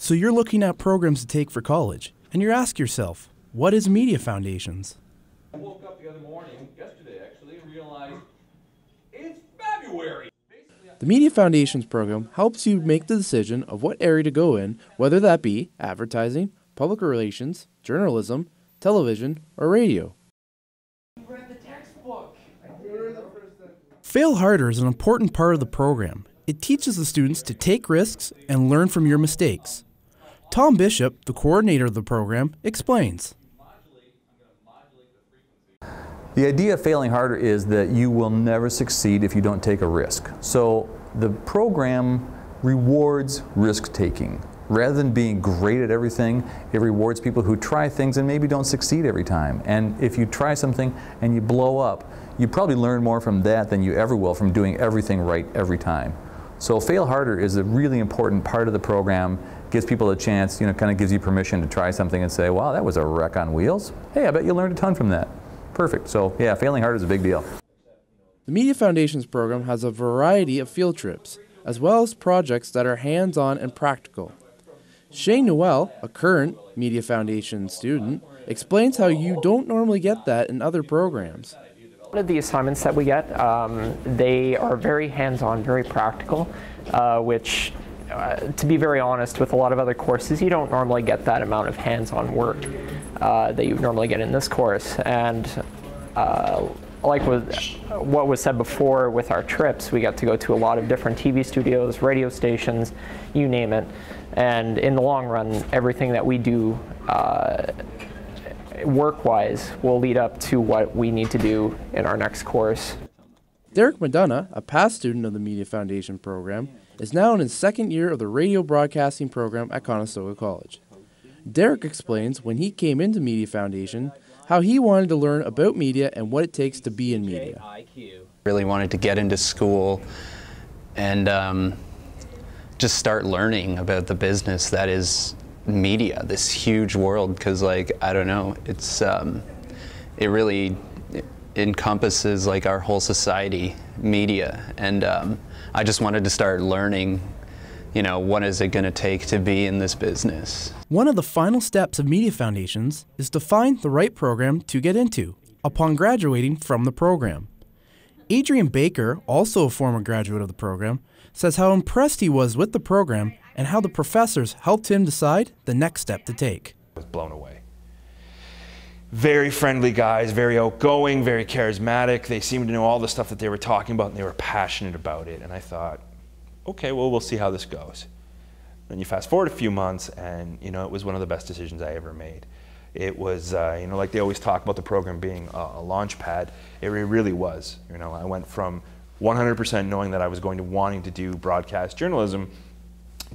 So you're looking at programs to take for college, and you ask yourself, what is Media Foundations? I woke up the other morning, yesterday actually, and realized it's February. The Media Foundations program helps you make the decision of what area to go in, whether that be advertising, public relations, journalism, television, or radio. Fail harder is an important part of the program. It teaches the students to take risks and learn from your mistakes. Tom Bishop, the coordinator of the program, explains. The idea of failing harder is that you will never succeed if you don't take a risk. So the program rewards risk taking. Rather than being great at everything, it rewards people who try things and maybe don't succeed every time. And if you try something and you blow up, you probably learn more from that than you ever will from doing everything right every time. So Fail Harder is a really important part of the program, gives people a chance, you know, kind of gives you permission to try something and say, wow, that was a wreck on wheels. Hey, I bet you learned a ton from that. Perfect. So yeah, failing hard is a big deal. The Media Foundations program has a variety of field trips, as well as projects that are hands-on and practical. Shane Noel, a current Media Foundations student, explains how you don't normally get that in other programs. One of the assignments that we get, um, they are very hands-on, very practical, uh, which uh, to be very honest, with a lot of other courses, you don't normally get that amount of hands-on work uh, that you normally get in this course. And uh, like with what was said before with our trips, we got to go to a lot of different TV studios, radio stations, you name it. And in the long run, everything that we do uh, work-wise will lead up to what we need to do in our next course. Derek Madonna, a past student of the Media Foundation program, is now in his second year of the radio broadcasting program at Conestoga College. Derek explains when he came into Media Foundation how he wanted to learn about media and what it takes to be in media. Really wanted to get into school and um, just start learning about the business that is media, this huge world, because like I don't know, it's um, it really encompasses like our whole society, media, and um, I just wanted to start learning. You know, what is it going to take to be in this business? One of the final steps of Media Foundations is to find the right program to get into upon graduating from the program. Adrian Baker, also a former graduate of the program, says how impressed he was with the program and how the professors helped him decide the next step to take. I was blown away. Very friendly guys, very outgoing, very charismatic. They seemed to know all the stuff that they were talking about and they were passionate about it. And I thought, okay, well, we'll see how this goes. Then you fast forward a few months and, you know, it was one of the best decisions I ever made. It was, uh, you know, like they always talk about the program being a, a launch pad. It really was. You know, I went from 100% knowing that I was going to wanting to do broadcast journalism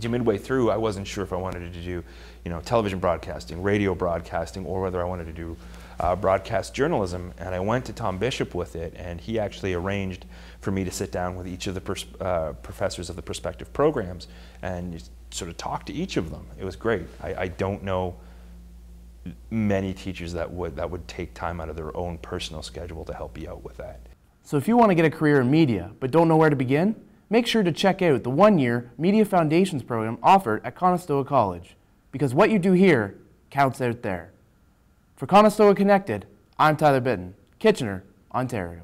midway through, I wasn't sure if I wanted to do, you know, television broadcasting, radio broadcasting, or whether I wanted to do uh, broadcast journalism. And I went to Tom Bishop with it, and he actually arranged for me to sit down with each of the uh, professors of the prospective programs and sort of talk to each of them. It was great. I, I don't know many teachers that would that would take time out of their own personal schedule to help you out with that. So if you want to get a career in media but don't know where to begin, Make sure to check out the one-year Media Foundations program offered at Conestoga College, because what you do here counts out there. For Conestoga Connected, I'm Tyler Bitten, Kitchener, Ontario.